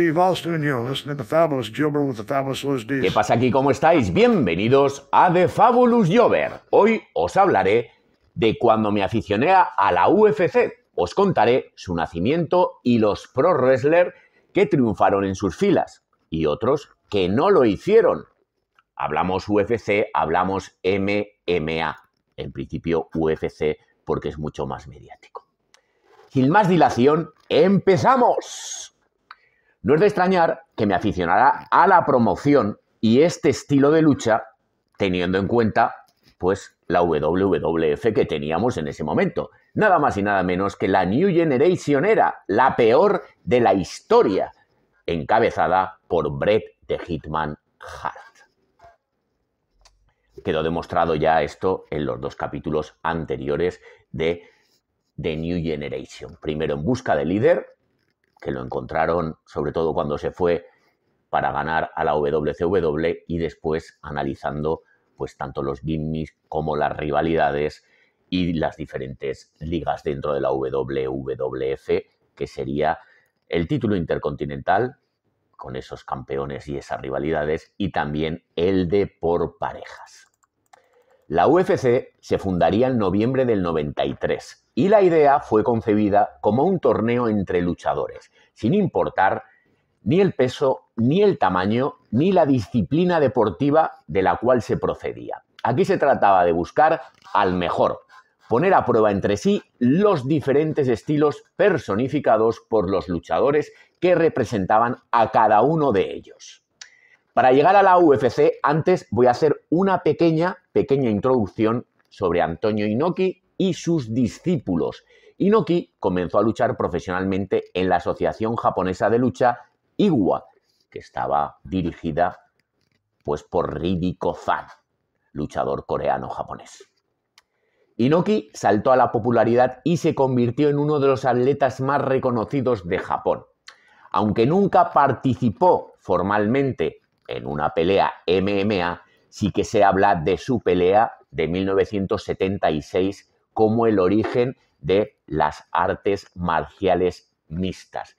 Steve ¿Qué pasa aquí? ¿Cómo estáis? Bienvenidos a The Fabulous Jover. Hoy os hablaré de cuando me aficioné a la UFC. Os contaré su nacimiento y los pro wrestlers que triunfaron en sus filas y otros que no lo hicieron. Hablamos UFC, hablamos MMA. En principio UFC porque es mucho más mediático. Sin más dilación, empezamos. No es de extrañar que me aficionara a la promoción y este estilo de lucha, teniendo en cuenta pues la WWF que teníamos en ese momento. Nada más y nada menos que la New Generation era la peor de la historia, encabezada por Bret de Hitman Hart. Quedó demostrado ya esto en los dos capítulos anteriores de The New Generation. Primero en busca de líder, que lo encontraron sobre todo cuando se fue para ganar a la WCW y después analizando pues tanto los gimmicks como las rivalidades y las diferentes ligas dentro de la WWF, que sería el título intercontinental con esos campeones y esas rivalidades y también el de por parejas. La UFC se fundaría en noviembre del 93 y la idea fue concebida como un torneo entre luchadores, sin importar ni el peso, ni el tamaño, ni la disciplina deportiva de la cual se procedía. Aquí se trataba de buscar al mejor, poner a prueba entre sí los diferentes estilos personificados por los luchadores que representaban a cada uno de ellos. Para llegar a la UFC, antes voy a hacer una pequeña pequeña introducción sobre Antonio Inoki y sus discípulos. Inoki comenzó a luchar profesionalmente en la Asociación Japonesa de Lucha IGUA, que estaba dirigida pues por Ridiko Zan, luchador coreano-japonés. Inoki saltó a la popularidad y se convirtió en uno de los atletas más reconocidos de Japón. Aunque nunca participó formalmente en una pelea MMA, sí que se habla de su pelea de 1976 como el origen de las artes marciales mixtas.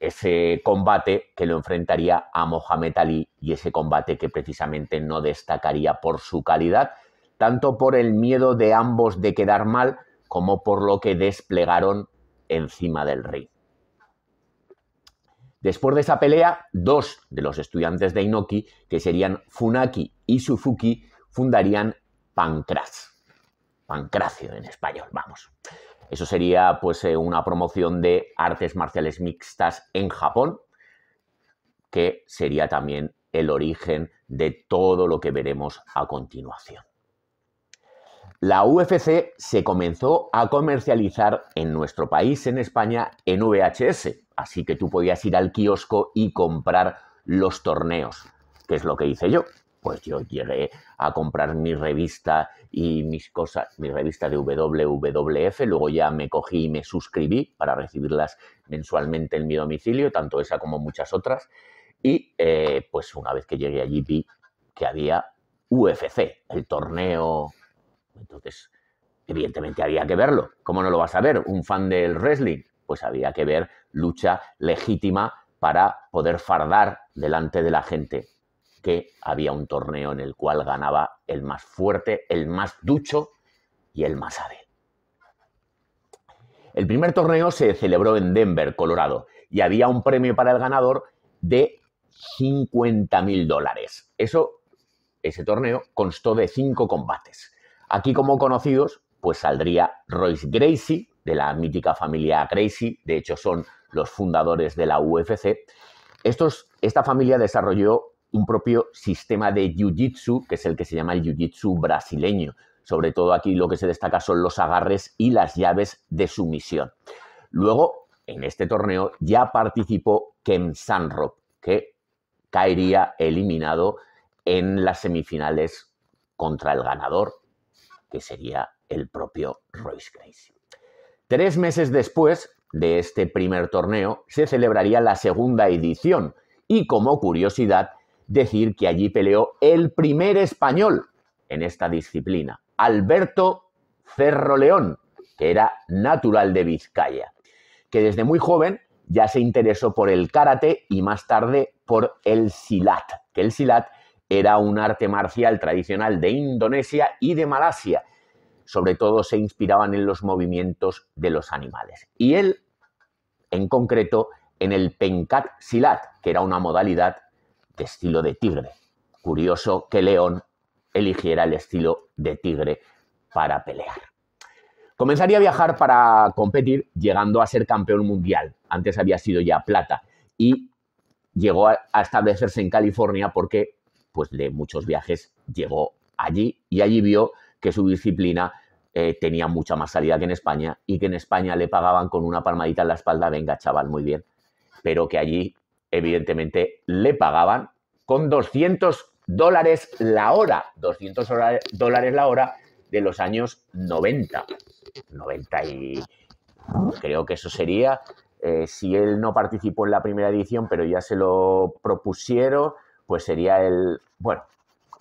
Ese combate que lo enfrentaría a Mohamed Ali y ese combate que precisamente no destacaría por su calidad, tanto por el miedo de ambos de quedar mal como por lo que desplegaron encima del rey. Después de esa pelea, dos de los estudiantes de Inoki, que serían Funaki y Suzuki, fundarían Pancras. Pancracio en español, vamos. Eso sería pues eh, una promoción de artes marciales mixtas en Japón, que sería también el origen de todo lo que veremos a continuación. La UFC se comenzó a comercializar en nuestro país, en España, en VHS, Así que tú podías ir al kiosco y comprar los torneos, que es lo que hice yo. Pues yo llegué a comprar mi revista y mis cosas, mi revista de WWF, luego ya me cogí y me suscribí para recibirlas mensualmente en mi domicilio, tanto esa como muchas otras. Y eh, pues una vez que llegué allí vi que había UFC, el torneo. Entonces, evidentemente había que verlo. ¿Cómo no lo vas a ver? Un fan del wrestling, pues había que ver lucha legítima para poder fardar delante de la gente que había un torneo en el cual ganaba el más fuerte, el más ducho y el más hábil. El primer torneo se celebró en Denver, Colorado, y había un premio para el ganador de 50 mil dólares. Eso, ese torneo constó de cinco combates. Aquí, como conocidos, pues saldría Royce Gracie, de la mítica familia Gracie, de hecho son los fundadores de la UFC, esta familia desarrolló un propio sistema de jiu-jitsu, que es el que se llama el jiu-jitsu brasileño. Sobre todo aquí lo que se destaca son los agarres y las llaves de sumisión. Luego, en este torneo ya participó Ken Sanrop, que caería eliminado en las semifinales contra el ganador, que sería el propio Royce Gracie. Tres meses después, de este primer torneo se celebraría la segunda edición y como curiosidad decir que allí peleó el primer español en esta disciplina, Alberto Cerro León, que era natural de Vizcaya, que desde muy joven ya se interesó por el karate y más tarde por el silat, que el silat era un arte marcial tradicional de Indonesia y de Malasia sobre todo se inspiraban en los movimientos de los animales. Y él, en concreto, en el pencat silat, que era una modalidad de estilo de tigre. Curioso que León eligiera el estilo de tigre para pelear. Comenzaría a viajar para competir, llegando a ser campeón mundial. Antes había sido ya plata. Y llegó a establecerse en California porque, pues de muchos viajes, llegó allí y allí vio que su disciplina eh, tenía mucha más salida que en España y que en España le pagaban con una palmadita en la espalda, venga chaval, muy bien, pero que allí evidentemente le pagaban con 200 dólares la hora, 200 dólares la hora de los años 90, 90 y creo que eso sería, eh, si él no participó en la primera edición, pero ya se lo propusieron, pues sería el, bueno,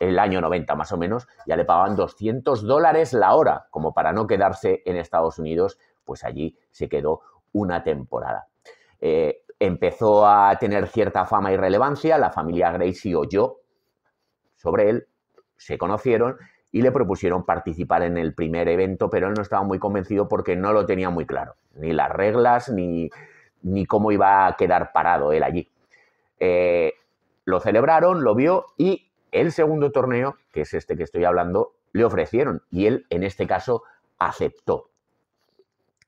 el año 90 más o menos, ya le pagaban 200 dólares la hora, como para no quedarse en Estados Unidos, pues allí se quedó una temporada. Eh, empezó a tener cierta fama y relevancia, la familia Gracie oyó sobre él, se conocieron y le propusieron participar en el primer evento, pero él no estaba muy convencido porque no lo tenía muy claro, ni las reglas, ni, cómo iba a quedar parado él allí. Eh, lo celebraron, lo vio y el segundo torneo, que es este que estoy hablando, le ofrecieron y él en este caso aceptó.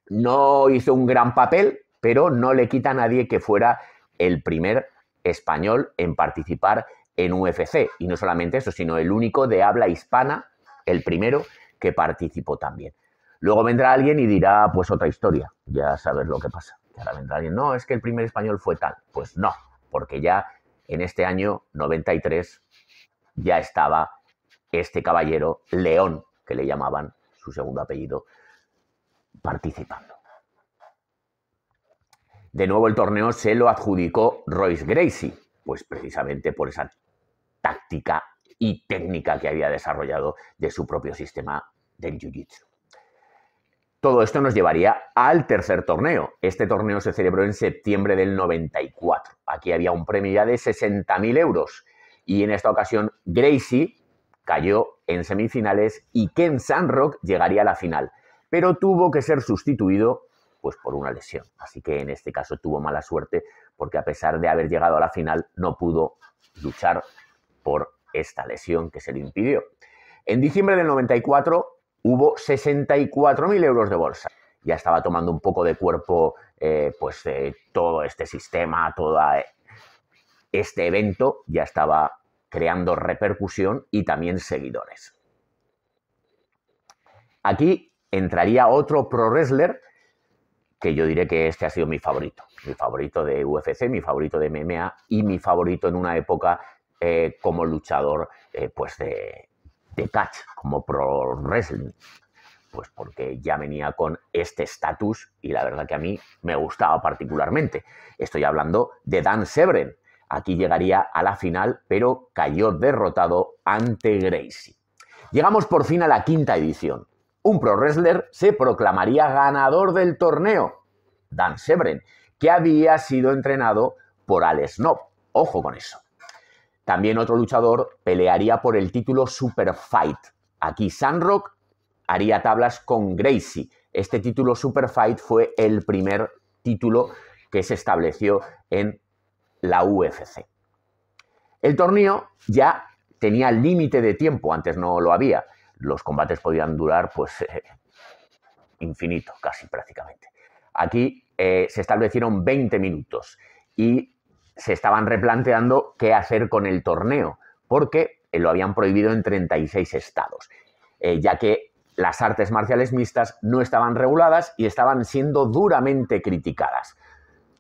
No hizo un gran papel, pero no le quita a nadie que fuera el primer español en participar en UFC. Y no solamente eso, sino el único de habla hispana, el primero que participó también. Luego vendrá alguien y dirá, pues otra historia, ya sabes lo que pasa. Y ahora vendrá alguien, no, es que el primer español fue tal. Pues no, porque ya en este año 93 ya estaba este caballero León, que le llamaban su segundo apellido, participando. De nuevo el torneo se lo adjudicó Royce Gracie, pues precisamente por esa táctica y técnica que había desarrollado de su propio sistema del Jiu-Jitsu. Todo esto nos llevaría al tercer torneo. Este torneo se celebró en septiembre del 94. Aquí había un premio ya de 60.000 euros y en esta ocasión, Gracie cayó en semifinales y Ken Sandrock llegaría a la final, pero tuvo que ser sustituido pues por una lesión. Así que en este caso tuvo mala suerte porque a pesar de haber llegado a la final no pudo luchar por esta lesión que se le impidió. En diciembre del 94 hubo 64.000 euros de bolsa. Ya estaba tomando un poco de cuerpo eh, pues, todo este sistema, toda este evento ya estaba creando repercusión y también seguidores. Aquí entraría otro pro wrestler que yo diré que este ha sido mi favorito, mi favorito de UFC, mi favorito de MMA y mi favorito en una época eh, como luchador eh, pues de, catch, como pro wrestling, pues porque ya venía con este estatus y la verdad que a mí me gustaba particularmente. Estoy hablando de Dan Severn, Aquí llegaría a la final, pero cayó derrotado ante Gracie. Llegamos por fin a la quinta edición. Un pro wrestler se proclamaría ganador del torneo, Dan Severn, que había sido entrenado por Alex Snob. Ojo con eso. También otro luchador pelearía por el título Super Fight. Aquí Sandrock haría tablas con Gracie. Este título Super Fight fue el primer título que se estableció en la UFC. El torneo ya tenía límite de tiempo, antes no lo había. Los combates podían durar pues eh, infinito, casi prácticamente. Aquí eh, se establecieron 20 minutos y se estaban replanteando qué hacer con el torneo, porque eh, lo habían prohibido en 36 estados, ya que las artes marciales mixtas no estaban reguladas y estaban siendo duramente criticadas,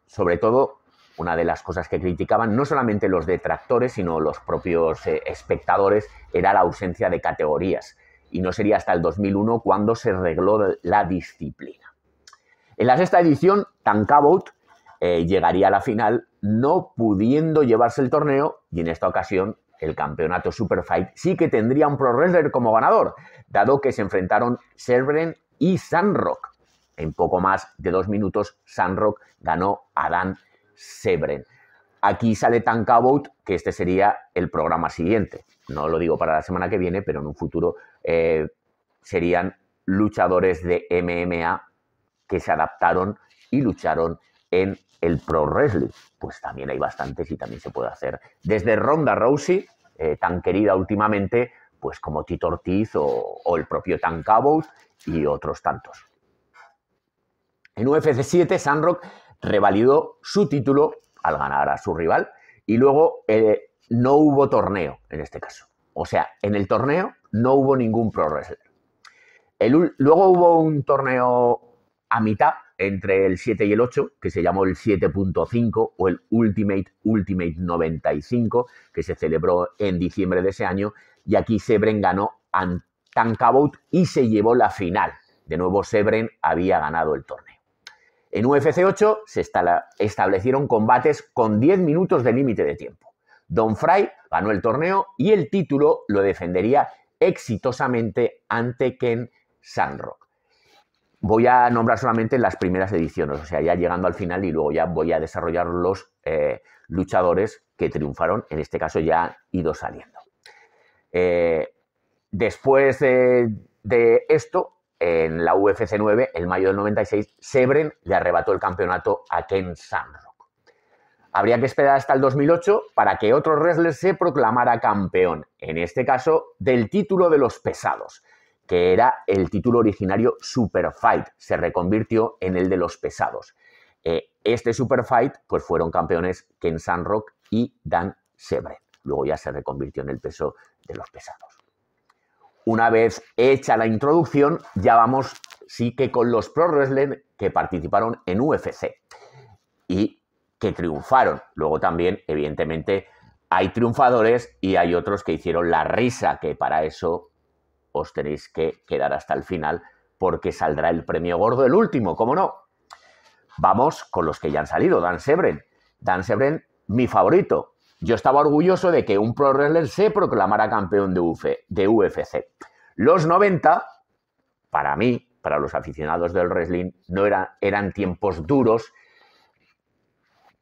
sobre todo una de las cosas que criticaban no solamente los detractores, sino los propios eh, espectadores, era la ausencia de categorías. Y no sería hasta el 2001 cuando se regló la disciplina. En la sexta edición, Tankabout eh, llegaría a la final no pudiendo llevarse el torneo y en esta ocasión el campeonato Superfight sí que tendría un pro wrestler como ganador, dado que se enfrentaron Serbren y Sandrock. En poco más de dos minutos, Sandrock ganó a Dan Sebren. Aquí sale Tankabout, que este sería el programa siguiente. No lo digo para la semana que viene, pero en un futuro eh, serían luchadores de MMA que se adaptaron y lucharon en el pro wrestling. Pues también hay bastantes y también se puede hacer. Desde Ronda Rousey, eh, tan querida últimamente, pues como Tito Ortiz o, el propio Tankabout y otros tantos. En UFC 7, Sandrock revalidó su título al ganar a su rival y luego eh, no hubo torneo en este caso. O sea, en el torneo no hubo ningún pro wrestler. luego hubo un torneo a mitad entre el 7 y el 8, que se llamó el 7.5 o el Ultimate Ultimate 95, que se celebró en diciembre de ese año, y aquí Sebren ganó a Tankabout y se llevó la final. De nuevo Sebren había ganado el torneo. En UFC 8 se establecieron combates con 10 minutos de límite de tiempo. Don Fry ganó el torneo y el título lo defendería exitosamente ante Ken Sandrock. Voy a nombrar solamente las primeras ediciones, o sea, ya llegando al final y luego ya voy a desarrollar los eh, luchadores que triunfaron, en este caso ya ido saliendo. Eh, después de esto, en la UFC 9, en mayo del 96, Sebren le arrebató el campeonato a Ken Sandrock Habría que esperar hasta el 2008 para que otro wrestler se proclamara campeón, en este caso del título de los pesados, que era el título originario Super Fight, se reconvirtió en el de los pesados. Eh, este Superfight, pues fueron campeones Ken Sandrock y Dan Sebren. Luego ya se reconvirtió en el peso de los pesados. Una vez hecha la introducción, ya vamos sí que con los pro wrestling que participaron en UFC y que triunfaron. Luego también, evidentemente, hay triunfadores y hay otros que hicieron la risa, que para eso os tenéis que quedar hasta el final porque saldrá el premio gordo el último, ¿cómo no? Vamos con los que ya han salido, Dan Sebren. Dan Sebren, mi favorito, yo estaba orgulloso de que un pro wrestler se proclamara campeón de, UFC. Los 90, para mí, para los aficionados del wrestling, no eran tiempos duros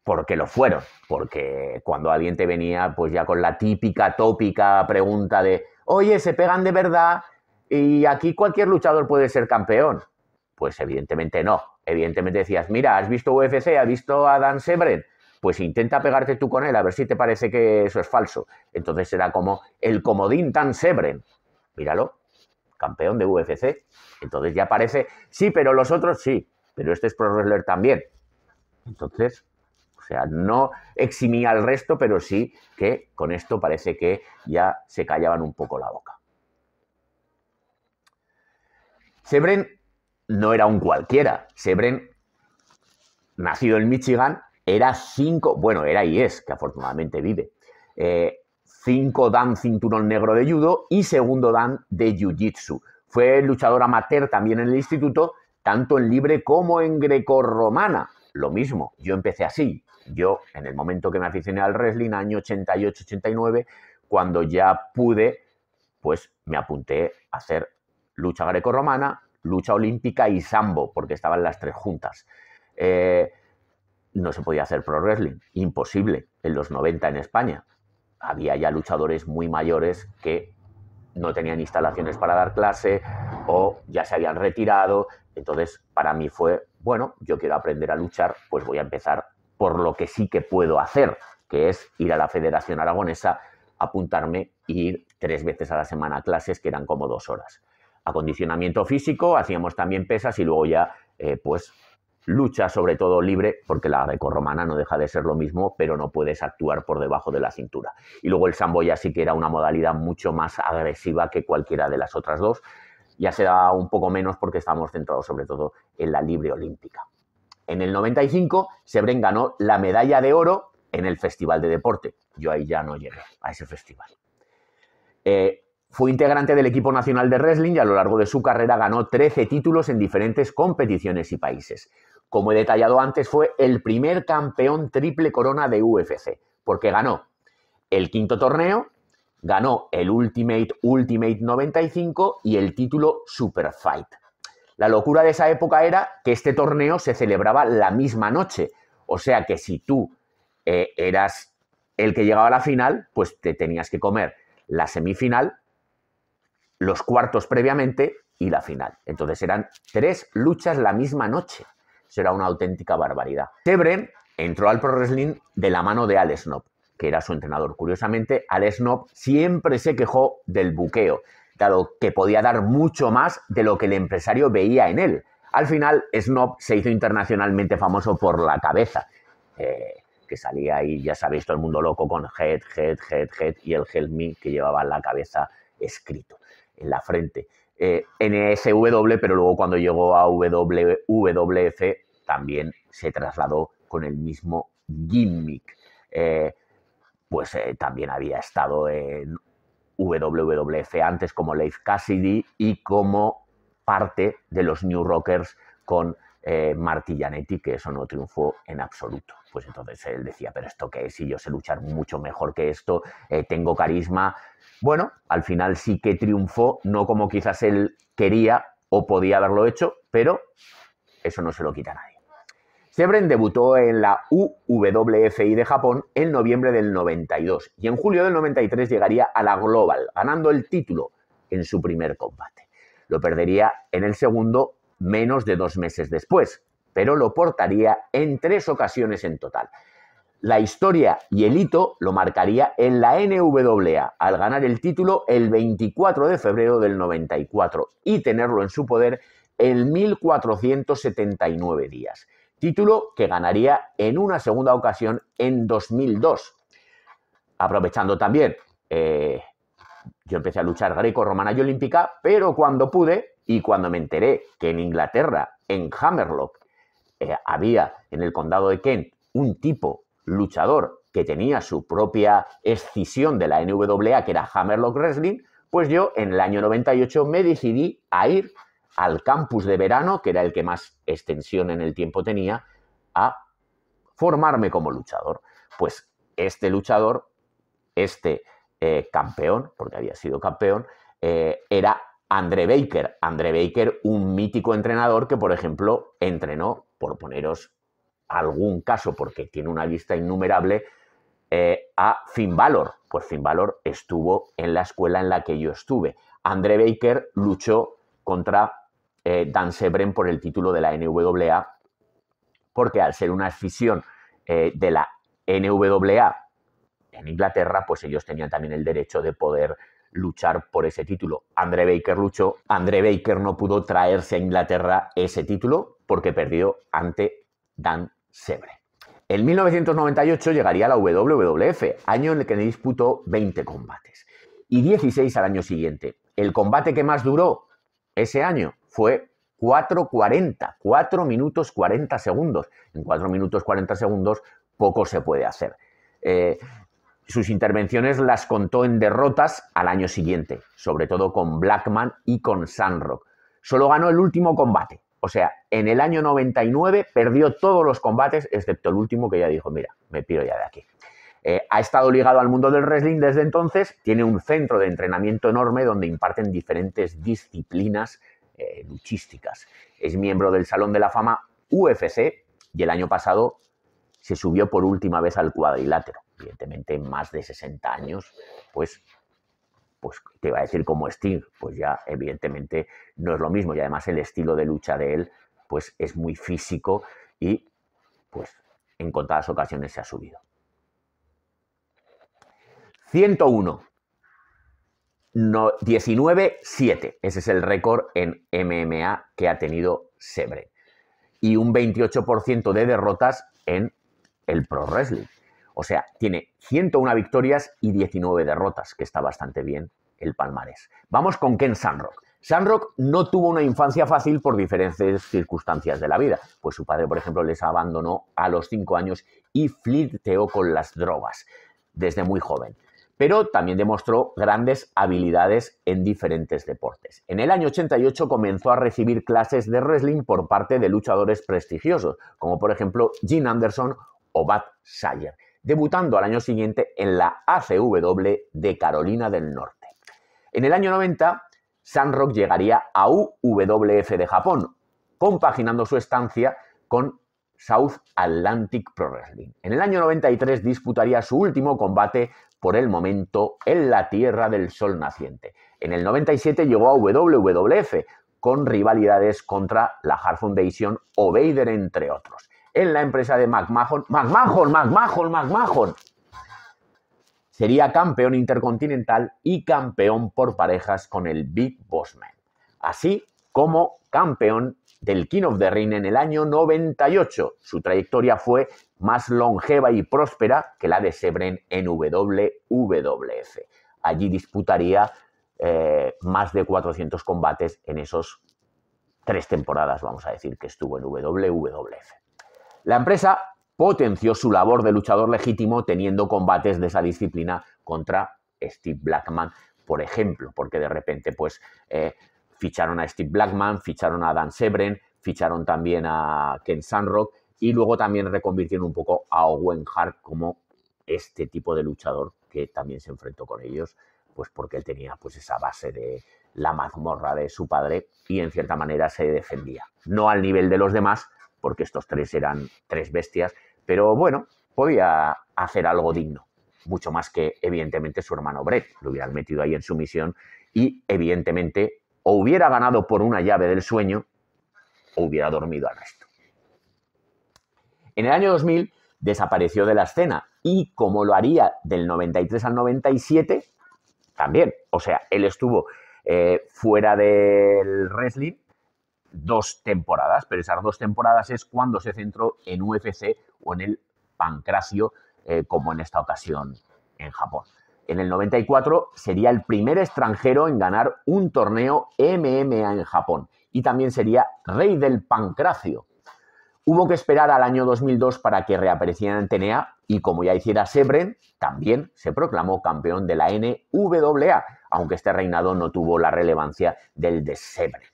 porque lo fueron, porque cuando alguien te venía pues ya con la típica tópica pregunta de, oye, se pegan de verdad y aquí cualquier luchador puede ser campeón. Pues evidentemente no. Evidentemente decías, mira, ¿has visto UFC? ¿Has visto a Dan Severn? pues intenta pegarte tú con él a ver si te parece que eso es falso. Entonces era como el comodín tan Sebren. Míralo, campeón de UFC. Entonces ya parece, sí, pero los otros sí, pero este es pro wrestler también. Entonces, o sea, no eximía al resto, pero sí que con esto parece que ya se callaban un poco la boca. Sebren no era un cualquiera. Sebren, nacido en Michigan, era cinco, bueno, era y es, que afortunadamente vive. 5 eh, dan cinturón negro de judo y segundo dan de jiu-jitsu. Fue luchador amateur también en el instituto, tanto en libre como en grecorromana. Lo mismo, yo empecé así. Yo, en el momento que me aficioné al wrestling, año 88-89, cuando ya pude, pues me apunté a hacer lucha grecorromana, lucha olímpica y sambo, porque estaban las tres juntas. Eh, no se podía hacer pro wrestling, imposible en los 90 en España. Había ya luchadores muy mayores que no tenían instalaciones para dar clase o ya se habían retirado. Entonces, para mí fue, bueno, yo quiero aprender a luchar, pues voy a empezar por lo que sí que puedo hacer, que es ir a la Federación Aragonesa, apuntarme e ir tres veces a la semana a clases, que eran como dos horas. Acondicionamiento físico, hacíamos también pesas y luego ya, eh, pues, lucha sobre todo libre, porque la romana no deja de ser lo mismo, pero no puedes actuar por debajo de la cintura. Y luego el sambo ya sí que era una modalidad mucho más agresiva que cualquiera de las otras dos, ya se da un poco menos porque estamos centrados sobre todo en la libre olímpica. En el 95, Sebren ganó la medalla de oro en el Festival de Deporte. Yo ahí ya no llegué a ese festival. Eh, fue integrante del equipo nacional de wrestling y a lo largo de su carrera ganó 13 títulos en diferentes competiciones y países. Como he detallado antes, fue el primer campeón triple corona de UFC, porque ganó el quinto torneo, ganó el Ultimate Ultimate 95 y el título Super Fight. La locura de esa época era que este torneo se celebraba la misma noche, o sea que si tú eh, eras el que llegaba a la final, pues te tenías que comer la semifinal los cuartos previamente y la final. Entonces eran tres luchas la misma noche. Será una auténtica barbaridad. Tebren entró al Pro Wrestling de la mano de Alex Snob, que era su entrenador. Curiosamente, Alex Snob siempre se quejó del buqueo, dado que podía dar mucho más de lo que el empresario veía en él. Al final, Snob se hizo internacionalmente famoso por la cabeza, eh, que salía ahí, ya sabéis, todo el mundo loco con Head, Head, Head, Head y el Help Me que llevaba la cabeza escrito en la frente. Eh, NSW, pero luego cuando llegó a WWF también se trasladó con el mismo gimmick. Eh, pues eh, también había estado en WWF antes como Leif Cassidy y como parte de los New Rockers con eh, Marty Janetti, que eso no triunfó en absoluto. Pues entonces él decía, pero esto qué es, si yo sé luchar mucho mejor que esto, tengo carisma, bueno, al final sí que triunfó, no como quizás él quería o podía haberlo hecho, pero eso no se lo quita nadie. Sebren debutó en la UWFI de Japón en noviembre del 92 y en julio del 93 llegaría a la Global, ganando el título en su primer combate. Lo perdería en el segundo menos de dos meses después, pero lo portaría en tres ocasiones en total. La historia y el hito lo marcaría en la NWA al ganar el título el 24 de febrero del 94 y tenerlo en su poder en 1479 días. Título que ganaría en una segunda ocasión en 2002. Aprovechando también, eh, yo empecé a luchar greco-romana y olímpica, pero cuando pude y cuando me enteré que en Inglaterra, en Hammerlock, eh, había en el condado de Kent un tipo luchador que tenía su propia escisión de la NWA, que era Hammerlock Wrestling, pues yo en el año 98 me decidí a ir al campus de verano, que era el que más extensión en el tiempo tenía, a formarme como luchador. Pues este luchador, este eh, campeón, porque había sido campeón, eh, era André Baker. André Baker, un mítico entrenador que, por ejemplo, entrenó, por poneros algún caso, porque tiene una lista innumerable, eh, a Finn Balor. Pues Finn Balor estuvo en la escuela en la que yo estuve. André Baker luchó contra eh, Dan Sebren por el título de la NWA, porque al ser una escisión eh, de la NWA en Inglaterra, pues ellos tenían también el derecho de poder luchar por ese título. André Baker luchó, André Baker no pudo traerse a Inglaterra ese título porque perdió ante Dan Sebre. En 1998 llegaría a la WWF, año en el que disputó 20 combates, y 16 al año siguiente. El combate que más duró ese año fue 4.40, 4 minutos 40 segundos. En 4 minutos 40 segundos poco se puede hacer. Eh, sus intervenciones las contó en derrotas al año siguiente, sobre todo con Blackman y con Sunrock. Solo ganó el último combate, o sea, en el año 99 perdió todos los combates, excepto el último que ya dijo, mira, me piro ya de aquí. Eh, ha estado ligado al mundo del wrestling desde entonces, tiene un centro de entrenamiento enorme donde imparten diferentes disciplinas eh, luchísticas. Es miembro del Salón de la Fama UFC y el año pasado se subió por última vez al cuadrilátero. Evidentemente, más de 60 años, pues pues te va a decir como Sting, pues ya evidentemente no es lo mismo y además el estilo de lucha de él pues es muy físico y pues en contadas ocasiones se ha subido. 101. No, 19-7. Ese es el récord en MMA que ha tenido Sebre. Y un 28% de derrotas en el Pro Wrestling. O sea, tiene 101 victorias y 19 derrotas, que está bastante bien el palmarés. Vamos con Ken Sandrock. Sandrock no tuvo una infancia fácil por diferentes circunstancias de la vida, pues su padre, por ejemplo, les abandonó a los 5 años y flirteó con las drogas desde muy joven. Pero también demostró grandes habilidades en diferentes deportes. En el año 88 comenzó a recibir clases de wrestling por parte de luchadores prestigiosos, como por ejemplo Gene Anderson o Bat Sayer debutando al año siguiente en la ACW de Carolina del Norte. En el año 90, Rock llegaría a UWF de Japón, compaginando su estancia con South Atlantic Pro Wrestling. En el año 93 disputaría su último combate por el momento en la Tierra del Sol Naciente. En el 97 llegó a WWF con rivalidades contra la Hard Foundation o Vader, entre otros en la empresa de McMahon. McMahon, McMahon, McMahon. Sería campeón intercontinental y campeón por parejas con el Big Boss Así como campeón del King of the Ring en el año 98. Su trayectoria fue más longeva y próspera que la de Sebren en WWF. Allí disputaría eh, más de 400 combates en esos tres temporadas, vamos a decir, que estuvo en WWF. La empresa potenció su labor de luchador legítimo teniendo combates de esa disciplina contra Steve Blackman, por ejemplo, porque de repente pues eh, ficharon a Steve Blackman, ficharon a Dan Sebren, ficharon también a Ken Sandrock y luego también reconvirtieron un poco a Owen Hart como este tipo de luchador que también se enfrentó con ellos, pues porque él tenía pues esa base de la mazmorra de su padre y en cierta manera se defendía. No al nivel de los demás, porque estos tres eran tres bestias, pero bueno, podía hacer algo digno, mucho más que evidentemente su hermano Brett, lo hubieran metido ahí en su misión y evidentemente o hubiera ganado por una llave del sueño o hubiera dormido al resto. En el año 2000 desapareció de la escena y como lo haría del 93 al 97, también, o sea, él estuvo eh, fuera del wrestling dos temporadas, pero esas dos temporadas es cuando se centró en UFC o en el pancracio, eh, como en esta ocasión en Japón. En el 94 sería el primer extranjero en ganar un torneo MMA en Japón y también sería rey del pancracio. Hubo que esperar al año 2002 para que reapareciera en TNA e y como ya hiciera Sebren, también se proclamó campeón de la NWA, aunque este reinado no tuvo la relevancia del de Sebren.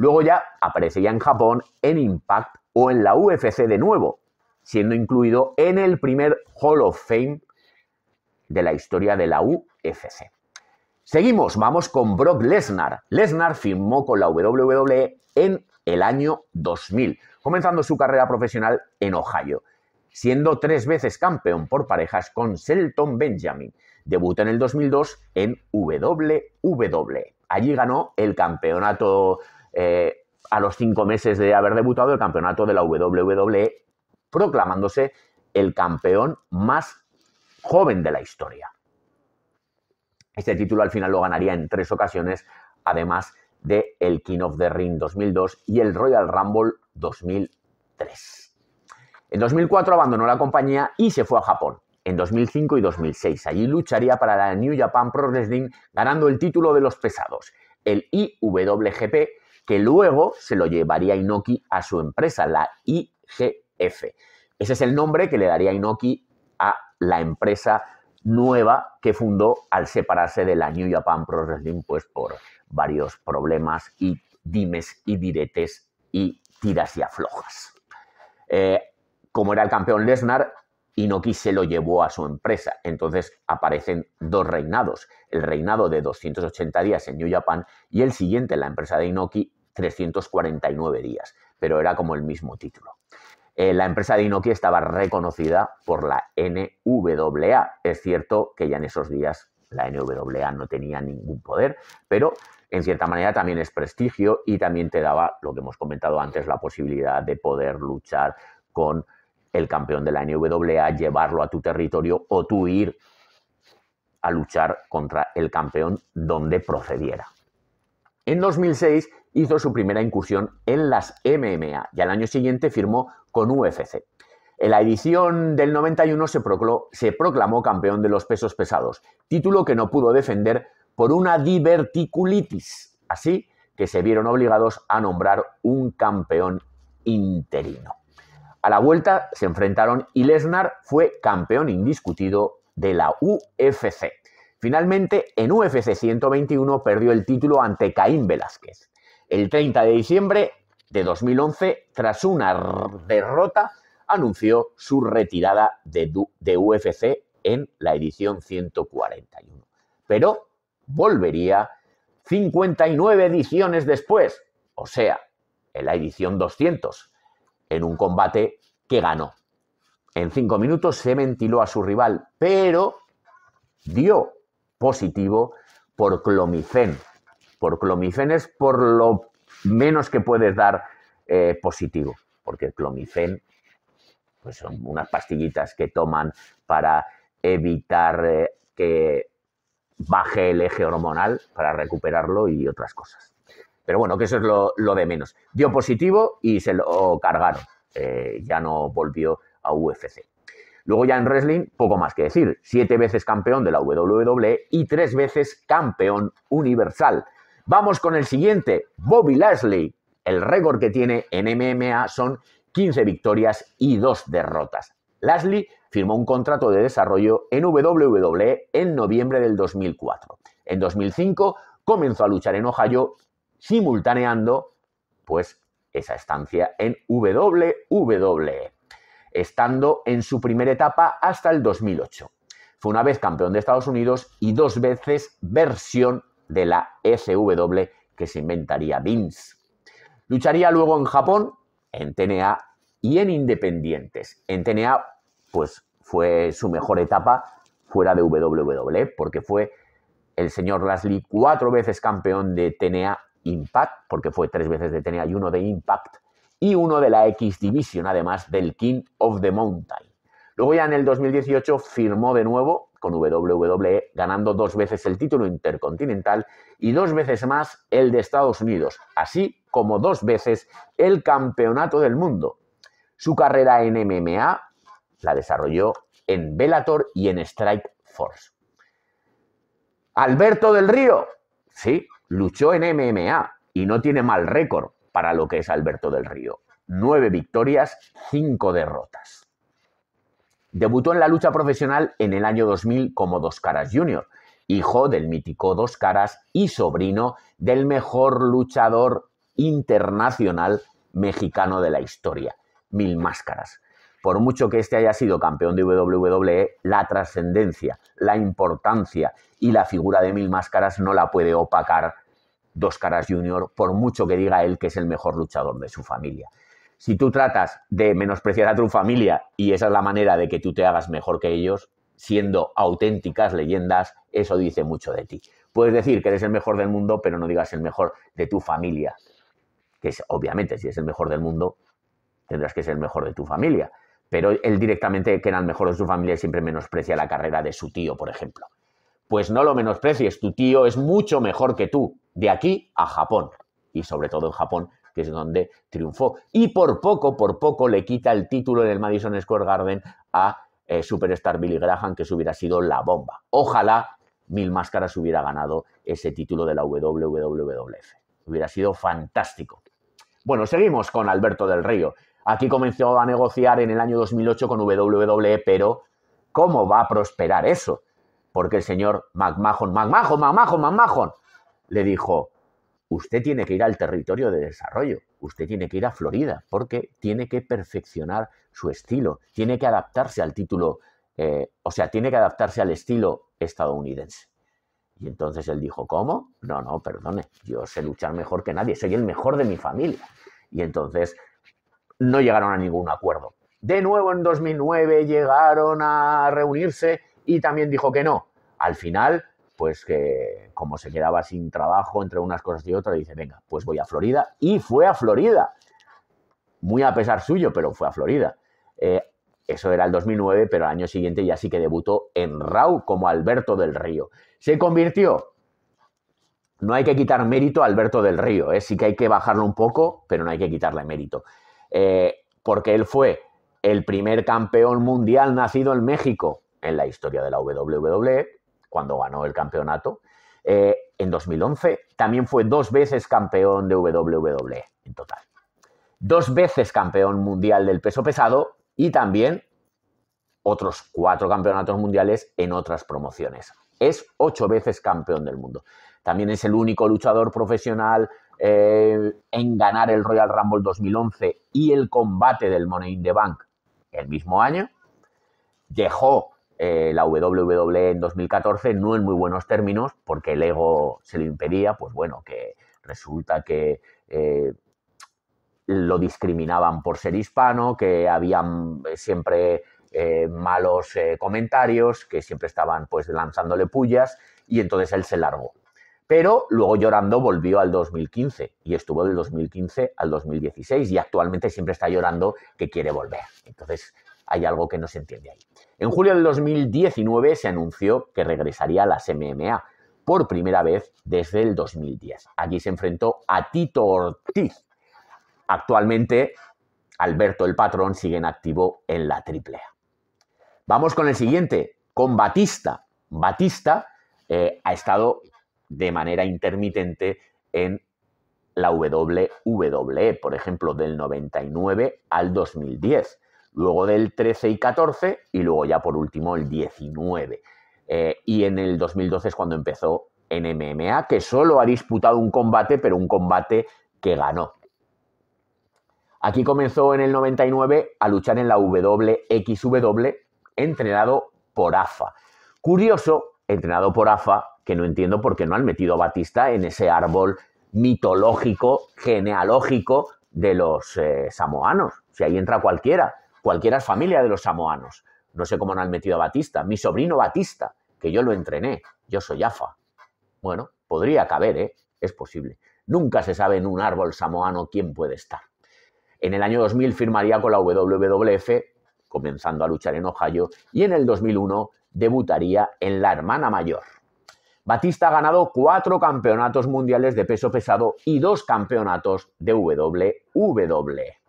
Luego ya aparecería en Japón, en Impact o en la UFC de nuevo, siendo incluido en el primer Hall of Fame de la historia de la UFC. Seguimos, vamos con Brock Lesnar. Lesnar firmó con la WWE en el año 2000, comenzando su carrera profesional en Ohio, siendo tres veces campeón por parejas con Shelton Benjamin. Debutó en el 2002 en WWE. Allí ganó el campeonato eh, a los cinco meses de haber debutado el campeonato de la WWE, proclamándose el campeón más joven de la historia. Este título al final lo ganaría en tres ocasiones, además de el King of the Ring 2002 y el Royal Rumble 2003. En 2004 abandonó la compañía y se fue a Japón, en 2005 y 2006. Allí lucharía para la New Japan Pro Wrestling ganando el título de los pesados, el IWGP, que luego se lo llevaría Inoki a su empresa, la IGF. Ese es el nombre que le daría Inoki a la empresa nueva que fundó al separarse de la New Japan Pro Wrestling, pues por varios problemas y dimes y diretes y tiras y aflojas. Eh, como era el campeón Lesnar, Inoki se lo llevó a su empresa. Entonces aparecen dos reinados, el reinado de 280 días en New Japan y el siguiente en la empresa de Inoki 349 días, pero era como el mismo título. Eh, la empresa de Inoki estaba reconocida por la NWA. Es cierto que ya en esos días la NWA no tenía ningún poder, pero en cierta manera también es prestigio y también te daba, lo que hemos comentado antes, la posibilidad de poder luchar con el campeón de la NWA, llevarlo a tu territorio o tú ir a luchar contra el campeón donde procediera. En 2006 hizo su primera incursión en las MMA y al año siguiente firmó con UFC. En la edición del 91 se, se proclamó campeón de los pesos pesados, título que no pudo defender por una diverticulitis, así que se vieron obligados a nombrar un campeón interino. A la vuelta se enfrentaron y Lesnar fue campeón indiscutido de la UFC. Finalmente, en UFC 121 perdió el título ante Caín Velázquez. El 30 de diciembre de 2011, tras una derrota, anunció su retirada de, de UFC en la edición 141. Pero volvería 59 ediciones después, o sea, en la edición 200, en un combate que ganó. En cinco minutos se ventiló a su rival, pero dio positivo por clomicén. Por clomicén es por lo menos que puedes dar eh, positivo, porque el clomicén pues son unas pastillitas que toman para evitar eh, que baje el eje hormonal para recuperarlo y otras cosas. Pero bueno, que eso es lo, de menos. Dio positivo y se lo cargaron. Eh, ya no volvió a UFC. Luego ya en wrestling, poco más que decir. Siete veces campeón de la WWE y tres veces campeón universal. Vamos con el siguiente, Bobby Lashley. El récord que tiene en MMA son 15 victorias y dos derrotas. Lashley firmó un contrato de desarrollo en WWE en noviembre del 2004. En 2005 comenzó a luchar en Ohio simultaneando pues esa estancia en WWE, estando en su primera etapa hasta el 2008. Fue una vez campeón de Estados Unidos y dos veces versión de la SW e que se inventaría Vince. Lucharía luego en Japón, en TNA y en Independientes. En TNA, pues fue su mejor etapa fuera de WWE, porque fue el señor Lashley cuatro veces campeón de TNA Impact, porque fue tres veces detenida y uno de Impact, y uno de la X Division, además del King of the Mountain. Luego ya en el 2018 firmó de nuevo con WWE, ganando dos veces el título intercontinental y dos veces más el de Estados Unidos, así como dos veces el campeonato del mundo. Su carrera en MMA la desarrolló en Bellator y en Strike Force. Alberto del Río, sí, luchó en MMA y no tiene mal récord para lo que es Alberto del Río. Nueve victorias, cinco derrotas. Debutó en la lucha profesional en el año 2000 como Dos Caras Junior, hijo del mítico Dos Caras y sobrino del mejor luchador internacional mexicano de la historia, Mil Máscaras. Por mucho que este haya sido campeón de WWE, la trascendencia, la importancia y la figura de Mil Máscaras no la puede opacar Dos Caras Junior, por mucho que diga él que es el mejor luchador de su familia. Si tú tratas de menospreciar a tu familia y esa es la manera de que tú te hagas mejor que ellos, siendo auténticas leyendas, eso dice mucho de ti. Puedes decir que eres el mejor del mundo, pero no digas el mejor de tu familia, que es obviamente si es el mejor del mundo, tendrás que ser el mejor de tu familia. Pero él directamente, que era el mejor de su familia, siempre menosprecia la carrera de su tío, por ejemplo pues no lo menosprecies, tu tío es mucho mejor que tú, de aquí a Japón, y sobre todo en Japón, que es donde triunfó. Y por poco, por poco le quita el título en el Madison Square Garden a eh, Superstar Billy Graham, que hubiera sido la bomba. Ojalá Mil Máscaras hubiera ganado ese título de la WWF. Hubiera sido fantástico. Bueno, seguimos con Alberto del Río. Aquí comenzó a negociar en el año 2008 con WWE, pero ¿cómo va a prosperar eso? porque el señor McMahon, McMahon, McMahon, McMahon, le dijo, usted tiene que ir al territorio de desarrollo, usted tiene que ir a Florida, porque tiene que perfeccionar su estilo, tiene que adaptarse al título, eh, o sea, tiene que adaptarse al estilo estadounidense. Y entonces él dijo, ¿cómo? No, no, perdone, yo sé luchar mejor que nadie, soy el mejor de mi familia. Y entonces no llegaron a ningún acuerdo. De nuevo en 2009 llegaron a reunirse y también dijo que no. Al final, pues que como se quedaba sin trabajo entre unas cosas y otras, dice, venga, pues voy a Florida y fue a Florida. Muy a pesar suyo, pero fue a Florida. Eh, eso era el 2009, pero al año siguiente ya sí que debutó en Raw como Alberto del Río. Se convirtió. No hay que quitar mérito a Alberto del Río, ¿eh? sí que hay que bajarlo un poco, pero no hay que quitarle mérito. Eh, porque él fue el primer campeón mundial nacido en México, en la historia de la WWE, cuando ganó el campeonato. Eh, en 2011 también fue dos veces campeón de WWE en total. Dos veces campeón mundial del peso pesado y también otros cuatro campeonatos mundiales en otras promociones. Es ocho veces campeón del mundo. También es el único luchador profesional eh, en ganar el Royal Rumble 2011 y el combate del Money in the Bank el mismo año. Dejó eh, la WWE en 2014, no en muy buenos términos, porque el ego se lo impedía, pues bueno, que resulta que eh, lo discriminaban por ser hispano, que habían eh, siempre malos comentarios, que siempre estaban pues lanzándole pullas, y entonces él se largó. Pero luego llorando volvió al 2015 y estuvo del 2015 al 2016 y actualmente siempre está llorando que quiere volver. Entonces hay algo que no se entiende ahí. En julio del 2019 se anunció que regresaría a las MMA por primera vez desde el 2010. Aquí se enfrentó a Tito Ortiz. Actualmente, Alberto el Patrón sigue en activo en la AAA. Vamos con el siguiente, con Batista. Batista eh, ha estado de manera intermitente en la WWE, por ejemplo, del 99 al 2010 luego del 13 y 14 y luego ya por último el 19. Eh, y en el 2012 es cuando empezó en MMA, que solo ha disputado un combate, pero un combate que ganó. Aquí comenzó en el 99 a luchar en la WXW, entrenado por AFA. Curioso, entrenado por AFA, que no entiendo por qué no han metido a Batista en ese árbol mitológico, genealógico de los eh, samoanos. Si ahí entra cualquiera. Cualquiera familia de los samoanos. No sé cómo no han metido a Batista. Mi sobrino Batista, que yo lo entrené. Yo soy AFA. Bueno, podría caber, ¿eh? Es posible. Nunca se sabe en un árbol samoano quién puede estar. En el año 2000 firmaría con la WWF, comenzando a luchar en Ohio, y en el 2001 debutaría en La Hermana Mayor. Batista ha ganado cuatro campeonatos mundiales de peso pesado y dos campeonatos de WWE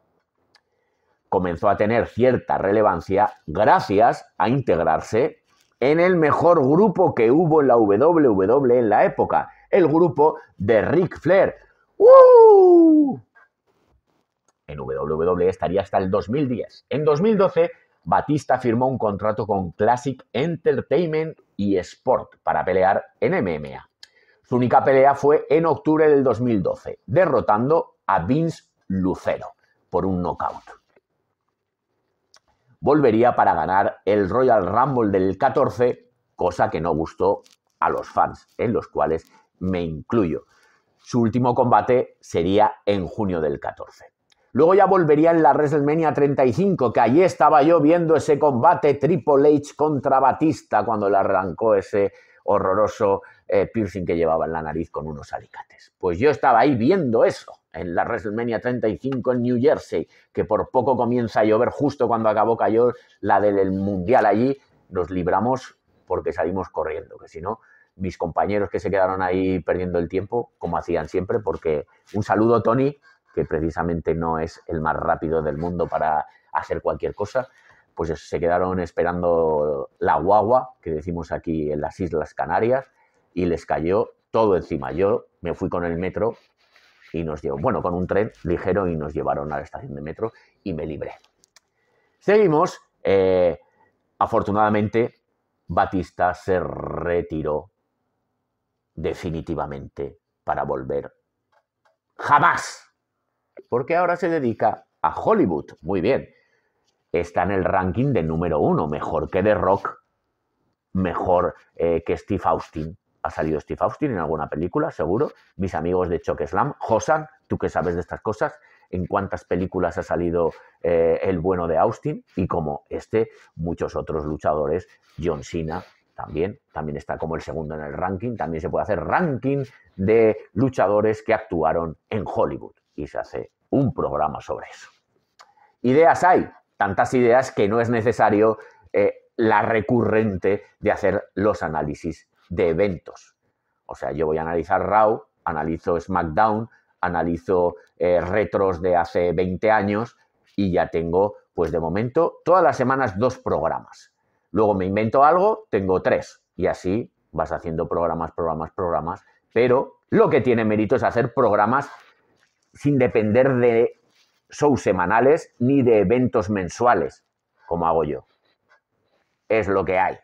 comenzó a tener cierta relevancia gracias a integrarse en el mejor grupo que hubo en la WWE en la época, el grupo de Ric Flair. ¡Uh! En WWE estaría hasta el 2010. En 2012, Batista firmó un contrato con Classic Entertainment y Sport para pelear en MMA. Su única pelea fue en octubre del 2012, derrotando a Vince Lucero por un knockout volvería para ganar el Royal Rumble del 14, cosa que no gustó a los fans, en los cuales me incluyo. Su último combate sería en junio del 14. Luego ya volvería en la WrestleMania 35, que allí estaba yo viendo ese combate Triple H contra Batista cuando le arrancó ese horroroso eh, piercing que llevaba en la nariz con unos alicates. Pues yo estaba ahí viendo eso en la WrestleMania 35 en New Jersey, que por poco comienza a llover justo cuando acabó cayó la del Mundial allí, nos libramos porque salimos corriendo, que si no, mis compañeros que se quedaron ahí perdiendo el tiempo, como hacían siempre, porque un saludo Tony, que precisamente no es el más rápido del mundo para hacer cualquier cosa, pues se quedaron esperando la guagua, que decimos aquí en las Islas Canarias, y les cayó todo encima. Yo me fui con el metro y nos llevó, bueno, con un tren ligero y nos llevaron a la estación de metro y me libré. Seguimos. Eh, afortunadamente, Batista se retiró definitivamente para volver. Jamás. Porque ahora se dedica a Hollywood. Muy bien está en el ranking de número uno, mejor que The Rock, mejor eh, que Steve Austin. Ha salido Steve Austin en alguna película, seguro. Mis amigos de Choc Slam, Josan, tú que sabes de estas cosas, en cuántas películas ha salido eh, el bueno de Austin y como este, muchos otros luchadores, John Cena, también, también está como el segundo en el ranking, también se puede hacer ranking de luchadores que actuaron en Hollywood y se hace un programa sobre eso. Ideas hay, tantas ideas que no es necesario eh, la recurrente de hacer los análisis de eventos. O sea, yo voy a analizar Raw, analizo SmackDown, analizo eh, retros de hace 20 años y ya tengo, pues de momento, todas las semanas dos programas. Luego me invento algo, tengo tres. Y así vas haciendo programas, programas, programas. Pero lo que tiene mérito es hacer programas sin depender de shows semanales ni de eventos mensuales, como hago yo. Es lo que hay.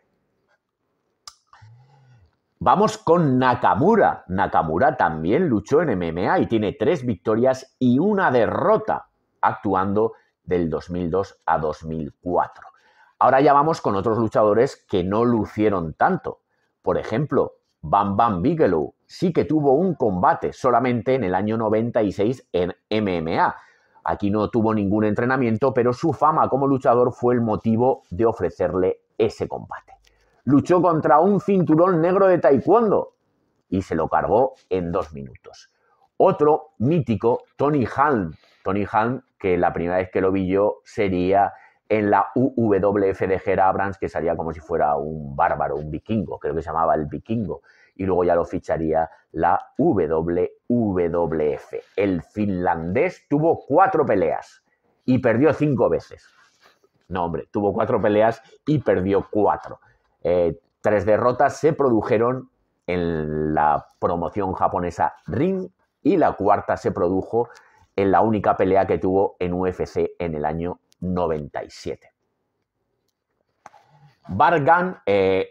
Vamos con Nakamura. Nakamura también luchó en MMA y tiene tres victorias y una derrota, actuando del 2002 a 2004. Ahora ya vamos con otros luchadores que no lucieron tanto. Por ejemplo, Bam Bam Bigelow sí que tuvo un combate solamente en el año 96 en MMA, Aquí no tuvo ningún entrenamiento, pero su fama como luchador fue el motivo de ofrecerle ese combate. Luchó contra un cinturón negro de taekwondo y se lo cargó en dos minutos. Otro mítico, Tony Hall. Tony Han que la primera vez que lo vi yo sería en la UWF de Gera Abrams, que salía como si fuera un bárbaro, un vikingo, creo que se llamaba el vikingo y luego ya lo ficharía la WWF. El finlandés tuvo cuatro peleas y perdió cinco veces. No, hombre, tuvo cuatro peleas y perdió cuatro. Eh, tres derrotas se produjeron en la promoción japonesa Ring y la cuarta se produjo en la única pelea que tuvo en UFC en el año 97. Bargan eh,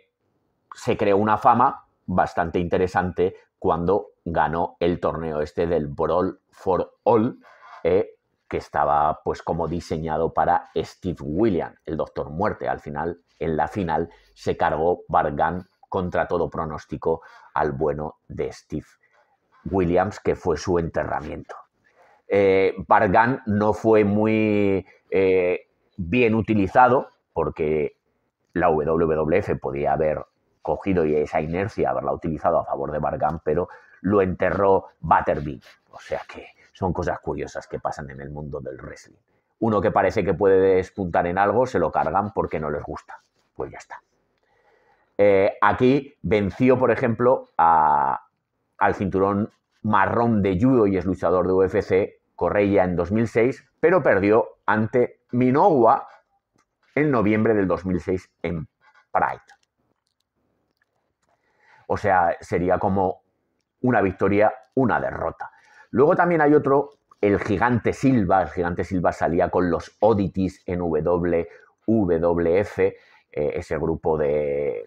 se creó una fama bastante interesante cuando ganó el torneo este del Brawl for All, eh, que estaba pues como diseñado para Steve Williams, el Doctor Muerte. Al final, en la final, se cargó Bargan contra todo pronóstico al bueno de Steve Williams, que fue su enterramiento. Eh, Bargan no fue muy eh, bien utilizado porque la WWF podía haber cogido y esa inercia, haberla utilizado a favor de Bargan, pero lo enterró Butterbean. O sea que son cosas curiosas que pasan en el mundo del wrestling. Uno que parece que puede despuntar en algo, se lo cargan porque no les gusta. Pues ya está. Eh, aquí venció, por ejemplo, al cinturón marrón de judo y es luchador de UFC, Correia, en 2006, pero perdió ante Minowa en noviembre del 2006 en Pride. O sea, sería como una victoria, una derrota. Luego también hay otro, el gigante Silva. El gigante Silva salía con los Oddities en WWF, eh, ese grupo de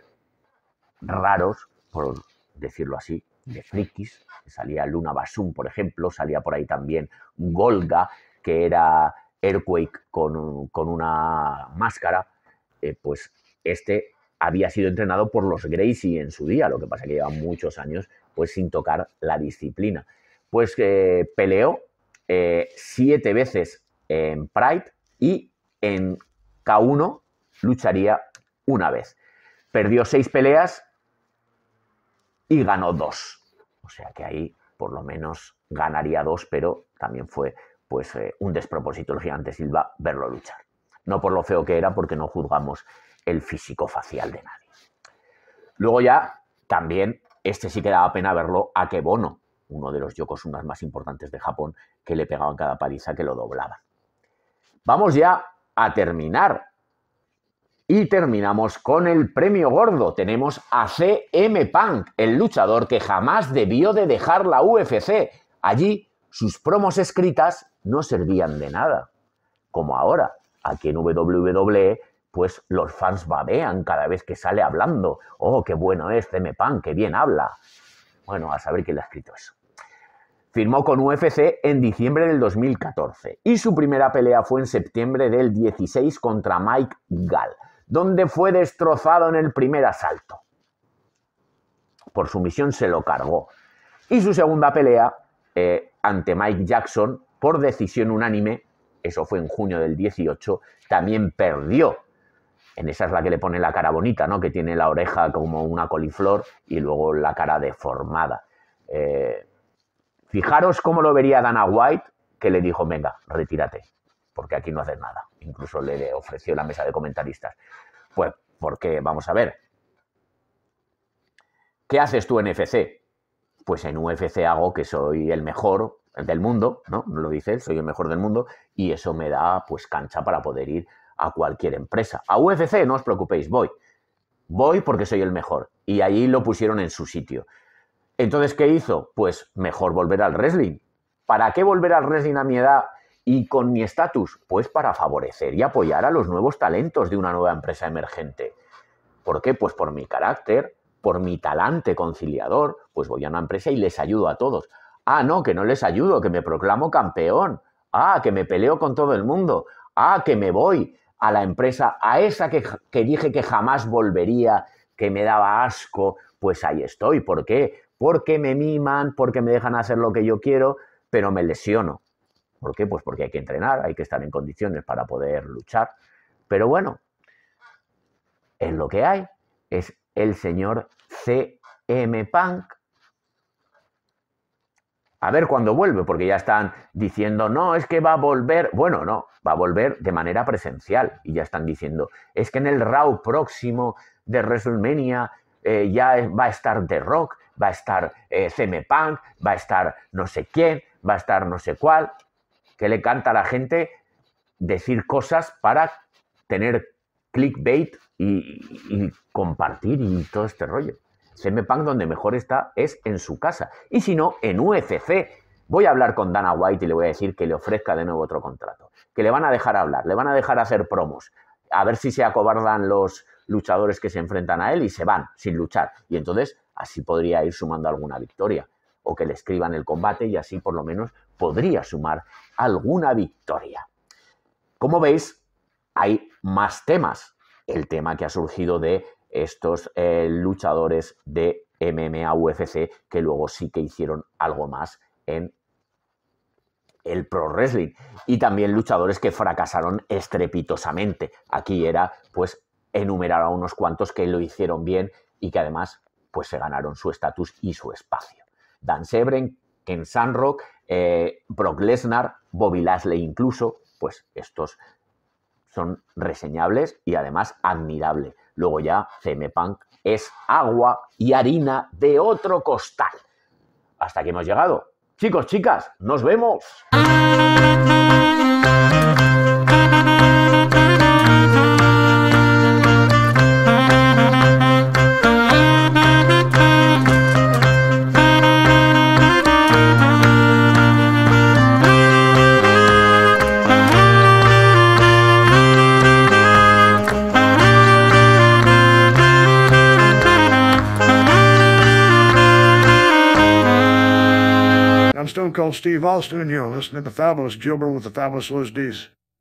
raros, por decirlo así, de frikis. Salía Luna Basum, por ejemplo, salía por ahí también Golga, que era Earthquake con, una máscara. Eh, pues este había sido entrenado por los Gracie en su día, lo que pasa que lleva muchos años pues sin tocar la disciplina. Pues eh, peleó eh, siete veces en Pride y en K1 lucharía una vez. Perdió seis peleas y ganó dos. O sea que ahí por lo menos ganaría dos, pero también fue pues eh, un despropósito el gigante Silva verlo luchar. No por lo feo que era, porque no juzgamos el físico facial de nadie. Luego ya, también, este sí que daba pena verlo a Kebono, Bono, uno de los yokosunas más importantes de Japón, que le pegaban cada paliza que lo doblaban. Vamos ya a terminar. Y terminamos con el premio gordo. Tenemos a CM Punk, el luchador que jamás debió de dejar la UFC. Allí sus promos escritas no servían de nada, como ahora. Aquí en WWE pues los fans babean cada vez que sale hablando. Oh, qué bueno es Pan, qué bien habla. Bueno, a saber quién le ha escrito eso. Firmó con UFC en diciembre del 2014 y su primera pelea fue en septiembre del 16 contra Mike Gall, donde fue destrozado en el primer asalto. Por sumisión se lo cargó. Y su segunda pelea eh, ante Mike Jackson por decisión unánime, eso fue en junio del 18, también perdió en esa es la que le pone la cara bonita, ¿no? Que tiene la oreja como una coliflor y luego la cara deformada. Eh, fijaros cómo lo vería Dana White, que le dijo, venga, retírate, porque aquí no haces nada. Incluso le ofreció la mesa de comentaristas. Pues, porque, vamos a ver, ¿qué haces tú en FC? Pues en UFC hago que soy el mejor del mundo, ¿no? Lo dice él, soy el mejor del mundo, y eso me da pues cancha para poder ir a cualquier empresa. A UFC, no os preocupéis, voy. Voy porque soy el mejor. Y ahí lo pusieron en su sitio. Entonces, ¿qué hizo? Pues mejor volver al wrestling. ¿Para qué volver al wrestling a mi edad y con mi estatus? Pues para favorecer y apoyar a los nuevos talentos de una nueva empresa emergente. ¿Por qué? Pues por mi carácter, por mi talante conciliador, pues voy a una empresa y les ayudo a todos. Ah, no, que no les ayudo, que me proclamo campeón. Ah, que me peleo con todo el mundo. Ah, que me voy a la empresa, a esa que, dije que jamás volvería, que me daba asco, pues ahí estoy. ¿Por qué? Porque me miman, porque me dejan hacer lo que yo quiero, pero me lesiono. ¿Por qué? Pues porque hay que entrenar, hay que estar en condiciones para poder luchar. Pero bueno, es lo que hay. Es el señor CM Punk a ver cuándo vuelve, porque ya están diciendo, no, es que va a volver, bueno, no, va a volver de manera presencial. Y ya están diciendo, es que en el RAW próximo de WrestleMania eh, ya va a estar The Rock, va a estar eh, CM Punk, va a estar no sé quién, va a estar no sé cuál. Que le canta a la gente decir cosas para tener clickbait y compartir y todo este rollo. CM donde mejor está es en su casa. Y si no, en UFC. Voy a hablar con Dana White y le voy a decir que le ofrezca de nuevo otro contrato. Que le van a dejar hablar, le van a dejar hacer promos. A ver si se acobardan los luchadores que se enfrentan a él y se van sin luchar. Y entonces así podría ir sumando alguna victoria. O que le escriban el combate y así por lo menos podría sumar alguna victoria. Como veis, hay más temas. El tema que ha surgido de estos eh, luchadores de MMA UFC que luego sí que hicieron algo más en el pro wrestling y también luchadores que fracasaron estrepitosamente. Aquí era pues enumerar a unos cuantos que lo hicieron bien y que además pues se ganaron su estatus y su espacio. Dan Sebren, Ken Sandrock, eh, Brock Lesnar, Bobby Lashley incluso, pues estos son reseñables y además admirable Luego ya cm es agua y harina de otro costal. Hasta aquí hemos llegado. Chicos, chicas, nos vemos. Steve and You're listening to the Fabulous Gilbert with the Fabulous Liz Dees.